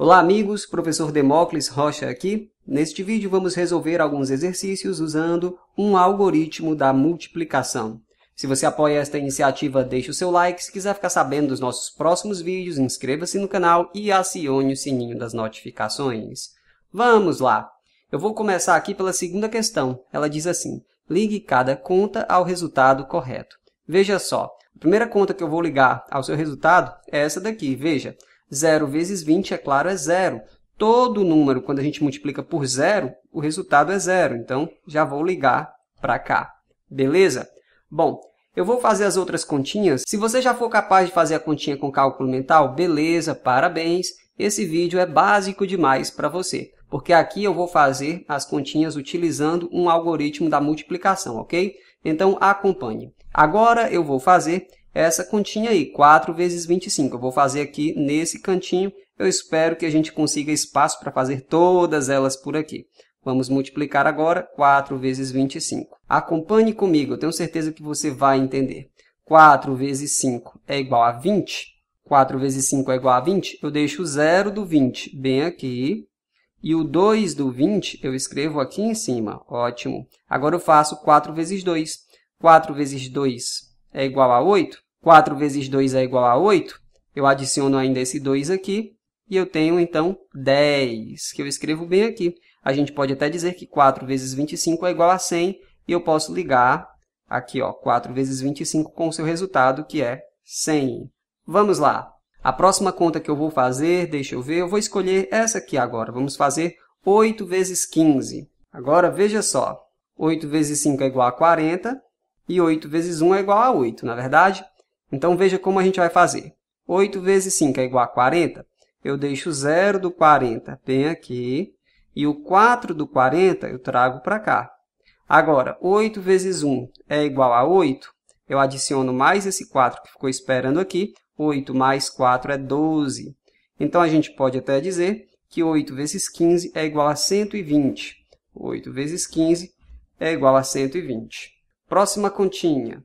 Olá amigos, professor Demócles Rocha aqui. Neste vídeo vamos resolver alguns exercícios usando um algoritmo da multiplicação. Se você apoia esta iniciativa, deixe o seu like. Se quiser ficar sabendo dos nossos próximos vídeos, inscreva-se no canal e acione o sininho das notificações. Vamos lá! Eu vou começar aqui pela segunda questão. Ela diz assim, ligue cada conta ao resultado correto. Veja só, a primeira conta que eu vou ligar ao seu resultado é essa daqui. Veja, 0 vezes 20, é claro, é zero. Todo número, quando a gente multiplica por zero, o resultado é zero. Então, já vou ligar para cá. Beleza? Bom, eu vou fazer as outras continhas. Se você já for capaz de fazer a continha com cálculo mental, beleza, parabéns. Esse vídeo é básico demais para você, porque aqui eu vou fazer as continhas utilizando um algoritmo da multiplicação, ok? Então, acompanhe. Agora eu vou fazer essa continha aí, 4 vezes 25. Eu vou fazer aqui nesse cantinho. Eu espero que a gente consiga espaço para fazer todas elas por aqui. Vamos multiplicar agora 4 vezes 25. Acompanhe comigo, eu tenho certeza que você vai entender. 4 vezes 5 é igual a 20. 4 vezes 5 é igual a 20. Eu deixo o 0 do 20 bem aqui. E o 2 do 20 eu escrevo aqui em cima. Ótimo. Agora eu faço 4 vezes 2. 4 vezes 2 é igual a 8. 4 vezes 2 é igual a 8, eu adiciono ainda esse 2 aqui, e eu tenho, então, 10, que eu escrevo bem aqui. A gente pode até dizer que 4 vezes 25 é igual a 100, e eu posso ligar aqui, ó, 4 vezes 25 com o seu resultado, que é 100. Vamos lá! A próxima conta que eu vou fazer, deixa eu ver, eu vou escolher essa aqui agora. Vamos fazer 8 vezes 15. Agora, veja só, 8 vezes 5 é igual a 40, e 8 vezes 1 é igual a 8, na é verdade? Então veja como a gente vai fazer. 8 vezes 5 é igual a 40. Eu deixo o 0 do 40 bem aqui. E o 4 do 40 eu trago para cá. Agora, 8 vezes 1 é igual a 8. Eu adiciono mais esse 4 que ficou esperando aqui. 8 mais 4 é 12. Então, a gente pode até dizer que 8 vezes 15 é igual a 120. 8 vezes 15 é igual a 120. Próxima continha.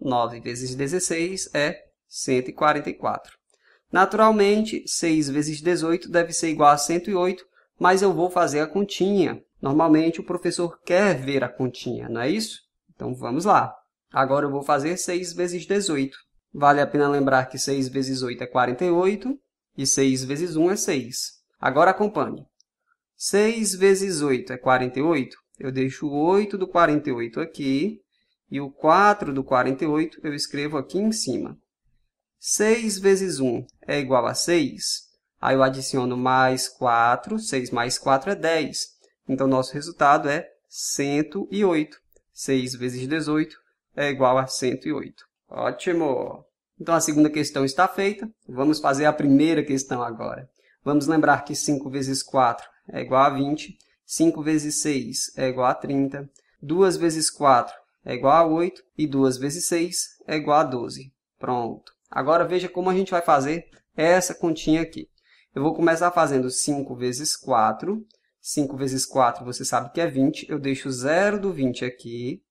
9 vezes 16 é 144. Naturalmente, 6 vezes 18 deve ser igual a 108, mas eu vou fazer a continha. Normalmente, o professor quer ver a continha, não é isso? Então, vamos lá. Agora, eu vou fazer 6 vezes 18. Vale a pena lembrar que 6 vezes 8 é 48 e 6 vezes 1 é 6. Agora, acompanhe. 6 vezes 8 é 48. Eu deixo o 8 do 48 aqui e o 4 do 48 eu escrevo aqui em cima. 6 vezes 1 é igual a 6. Aí eu adiciono mais 4, 6 mais 4 é 10. Então, nosso resultado é 108. 6 vezes 18 é igual a 108. Ótimo! Então, a segunda questão está feita. Vamos fazer a primeira questão agora. Vamos lembrar que 5 vezes 4 é igual a 20, 5 vezes 6 é igual a 30, 2 vezes 4 é igual a 8 e 2 vezes 6 é igual a 12. Pronto. Agora veja como a gente vai fazer essa continha aqui. Eu vou começar fazendo 5 vezes 4. 5 vezes 4 você sabe que é 20. Eu deixo o 0 do 20 aqui.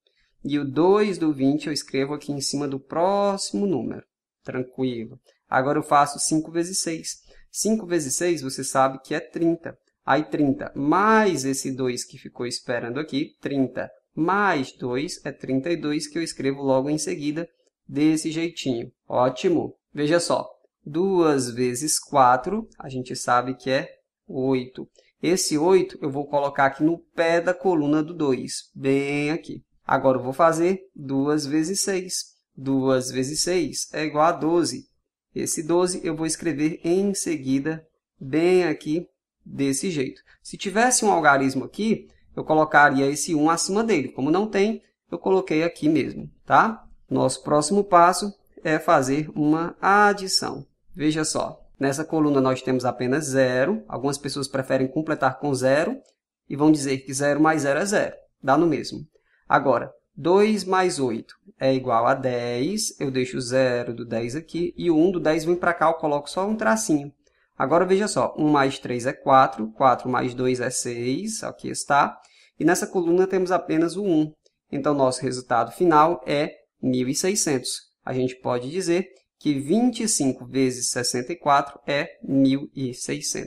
E o 2 do 20 eu escrevo aqui em cima do próximo número. Tranquilo. Agora eu faço 5 vezes 6. 5 vezes 6 você sabe que é 30. Aí 30 mais esse 2 que ficou esperando aqui, 30 mais 2 é 32, que eu escrevo logo em seguida desse jeitinho. Ótimo! Veja só, 2 vezes 4, a gente sabe que é 8. Esse 8 eu vou colocar aqui no pé da coluna do 2, bem aqui. Agora eu vou fazer 2 vezes 6. 2 vezes 6 é igual a 12. Esse 12 eu vou escrever em seguida, bem aqui, desse jeito. Se tivesse um algarismo aqui, eu colocaria esse 1 acima dele. Como não tem, eu coloquei aqui mesmo, tá? Nosso próximo passo é fazer uma adição. Veja só, nessa coluna nós temos apenas zero. Algumas pessoas preferem completar com zero e vão dizer que zero mais zero é zero. Dá no mesmo. Agora, 2 mais 8 é igual a 10. Eu deixo o zero do 10 aqui e o 1 do 10 vem para cá, eu coloco só um tracinho. Agora, veja só, 1 mais 3 é 4, 4 mais 2 é 6, aqui está e nessa coluna temos apenas o 1. Então, nosso resultado final é 1.600. A gente pode dizer que 25 vezes 64 é 1.600.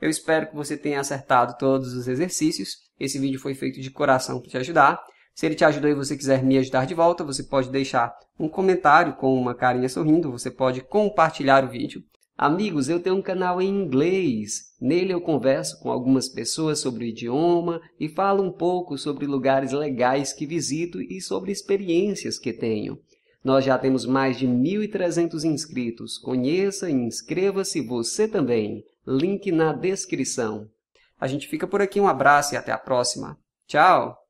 Eu espero que você tenha acertado todos os exercícios. Esse vídeo foi feito de coração para te ajudar. Se ele te ajudou e você quiser me ajudar de volta, você pode deixar um comentário com uma carinha sorrindo, você pode compartilhar o vídeo. Amigos, eu tenho um canal em inglês. Nele eu converso com algumas pessoas sobre o idioma e falo um pouco sobre lugares legais que visito e sobre experiências que tenho. Nós já temos mais de 1.300 inscritos. Conheça e inscreva-se você também. Link na descrição. A gente fica por aqui. Um abraço e até a próxima. Tchau!